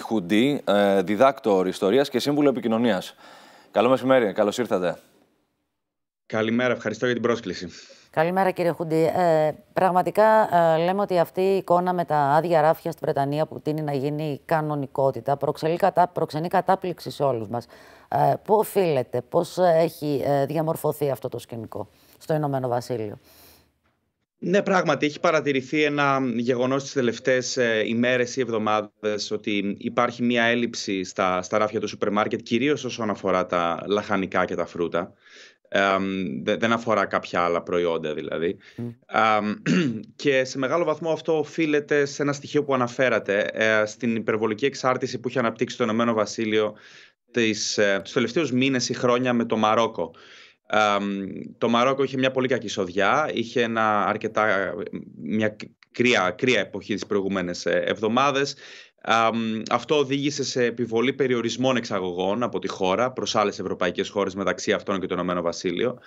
Χουντή, ε, διδάκτορ ιστορίας και σύμβουλο επικοινωνίας. Καλό μεσημέρι, καλώς ήρθατε. Καλημέρα, ευχαριστώ για την πρόσκληση. Καλημέρα κύριε Χουντή. Ε, πραγματικά ε, λέμε ότι αυτή η εικόνα με τα άδεια ράφια στη Βρετανία που τίνει να γίνει κανονικότητα προξενεί, κατά, προξενεί κατάπληξη σε όλους μας. Ε, πού οφείλεται, πώς έχει ε, διαμορφωθεί αυτό το σκηνικό στο Ηνωμένο Βασίλειο. Ναι, πράγματι έχει παρατηρηθεί ένα γεγονός τις τελευταίες ε, ημέρες ή εβδομάδες ότι υπάρχει μια έλλειψη στα, στα ράφια του σούπερ μάρκετ κυρίως όσον αφορά τα λαχανικά και τα φρούτα. δεν αφορά κάποια άλλα προϊόντα δηλαδή. και σε μεγάλο βαθμό αυτό οφείλεται σε ένα στοιχείο που αναφέρατε, ε, στην υπερβολική εξάρτηση που έχει αναπτύξει το Ηνωμένο Βασίλειο τις, ε, τους τελευταίους μήνες ή χρόνια με το Μαρόκο το Μαρόκο είχε μια πολύ κακή σοδιά, είχε ένα αρκετά, μια κρύα, κρύα εποχή τις προηγούμενες ε, εβδομάδες. Αυτό οδήγησε σε επιβολή περιορισμών εξαγωγών από τη χώρα προς άλλες ευρωπαϊκές χώρες μεταξύ αυτών και το Ηνωμένο Βασίλειο.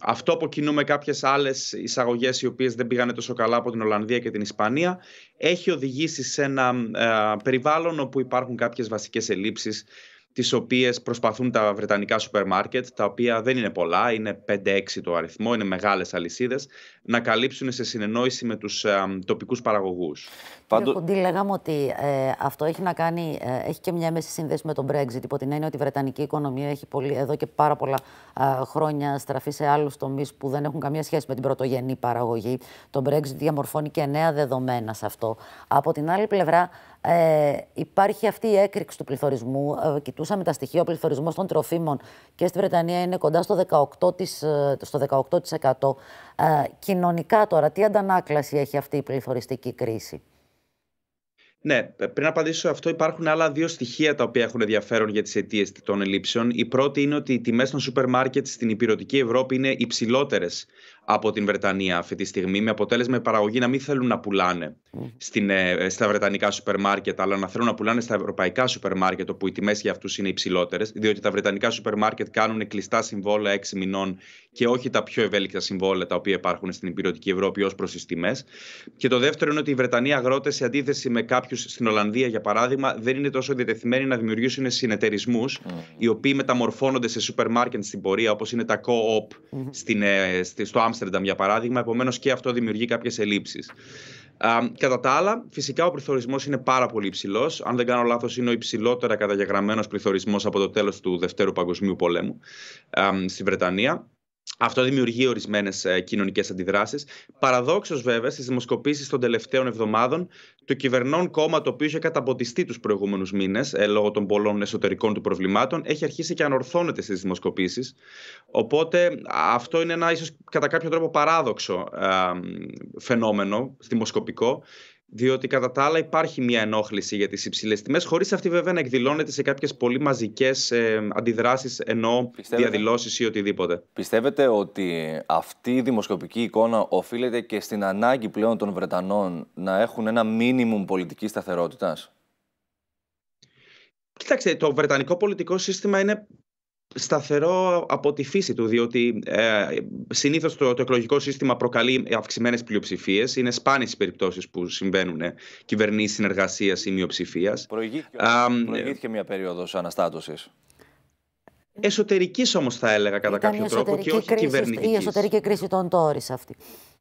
Αυτό που κινούμε κάποιες άλλες εισαγωγές οι οποίες δεν πήγαν τόσο καλά από την Ολλανδία και την Ισπανία έχει οδηγήσει σε ένα ε, περιβάλλον όπου υπάρχουν κάποιες βασικές ελλείψεις τις οποίες προσπαθούν τα βρετανικά σούπερ μάρκετ, τα οποία δεν είναι πολλά, είναι 5-6 το αριθμό, είναι μεγάλες αλυσίδες, να καλύψουν σε συνεννόηση με τους ε, τοπικούς παραγωγούς. Πάντω... Κοντή, λέγαμε ότι ε, αυτό έχει να κάνει, ε, έχει και μια μέση σύνδεση με τον Brexit, υπό την έννοια ότι η βρετανική οικονομία έχει πολύ, εδώ και πάρα πολλά χρόνια στραφεί σε άλλους τομείς που δεν έχουν καμία σχέση με την πρωτογενή παραγωγή. Το Brexit διαμορφώνει και νέα δεδομένα σε αυτό. Από την άλλη πλευρά, ε, υπάρχει αυτή η έκρηξη του πληθωρισμού ε, με τα στοιχεία, ο πληθωρισμός των τροφίμων και στη Βρετανία είναι κοντά στο 18%. Ε, στο 18%. Ε, κοινωνικά τώρα, τι αντανάκλαση έχει αυτή η πληθωριστική κρίση. Ναι, πριν απαντήσω αυτό, υπάρχουν άλλα δύο στοιχεία τα οποία έχουν ενδιαφέρον για τις αιτίες των ελλείψεων. Η πρώτη είναι ότι οι τιμές των σούπερ μάρκετ στην υπηρετική Ευρώπη είναι υψηλότερες από την Βρετανία αυτή τη στιγμή, με αποτέλεσμα οι παραγωγοί να μην θέλουν να πουλάνε στην, ε, στα βρετανικά σούπερ μάρκετ, αλλά να θέλουν να πουλάνε στα ευρωπαϊκά σούπερ μάρκετ, όπου οι τιμές για αυτούς είναι υψηλότερες, διότι τα βρετανικά σούπερ μάρκετ κάνουν κλειστά συμβόλαια 6 μηνών και όχι τα πιο ευέλικτα συμβόλαια τα οποία υπάρχουν στην υπηρετική Ευρώπη ως προς τις τιμές. Και το δεύτερο είναι ότι οι Βρετανοί αγρότες, σε αντίθεση με κάποιους στην Ολλανδία, για παράδειγμα, δεν είναι τόσο διατεθειμένοι να δημιουργήσουν συνεταιρισμούς, οι οποίοι μεταμορφώνονται σε σούπερ μάρκετ στην πορεία, όπως είναι τα co-op στην, ε, στο Άμστερνταμ Άμστερνταμ, για παράδειγμα. Επομένως και αυτό δημιουργεί κάποιες ελλείψεις. Κατά τα άλλα, φυσικά ο πληθωρισμός είναι πάρα πολύ υψηλός. Αν δεν κάνω λάθος, είναι ο υψηλότερα καταγεγραμμένος πληθωρισμός από το τέλος του Δευτέρου Παγκοσμίου Πολέμου στη Βρετανία. Αυτό δημιουργεί ορισμένες κοινωνικές αντιδράσεις. Παραδόξως, βέβαια, στις δημοσκοπήσεις των τελευταίων εβδομάδων, το κυβερνών κόμμα, το οποίο είχε καταποτιστεί τους προηγούμενους μήνες ε, λόγω των πολλών εσωτερικών του προβλημάτων, έχει αρχίσει και ανορθώνεται στις δημοσκοπήσεις. Οπότε, αυτό είναι ένα ίσως κατά κάποιο τρόπο παράδοξο ε, φαινόμενο δημοσκοπικό, διότι κατά τα άλλα υπάρχει μια ενόχληση για τις υψηλές τιμές, χωρίς αυτή βέβαια να εκδηλώνεται σε κάποιες πολύ μαζικές ε, αντιδράσεις, ενώ Πιστεύετε... διαδηλώσεις ότι αυτή Πιστεύετε ότι αυτή η δημοσκοπική εικόνα οφείλεται και στην ανάγκη πλέον των Βρετανών να έχουν ένα μίνιμουμ πολιτικής σταθερότητας? Κοιτάξτε, το βρετανικό πολιτικό σύστημα είναι σταθερό από τη φύση του, διότι ε, συνήθως το, το εκλογικό σύστημα προκαλεί αυξημένες πλειοψηφίες. Είναι σπάνιες οι περιπτώσεις που συμβαίνουν ε, κυβερνήσεις συνεργασίας ή μειοψηφίας. Προηγήθηκε, Α, προηγήθηκε μια περίοδος αναστάτωσης. Εσωτερικής όμως, θα έλεγα κατά Ήταν κάποιο τρόπο και όχι κυβερνητική. Η μειοψηφιας προηγηθηκε μια περιοδος αναστατωσης εσωτερικης ομως θα ελεγα κατα καποιο τροπο και οχι κυβερνητικης η εσωτερικη κριση των Τόρι αυτή.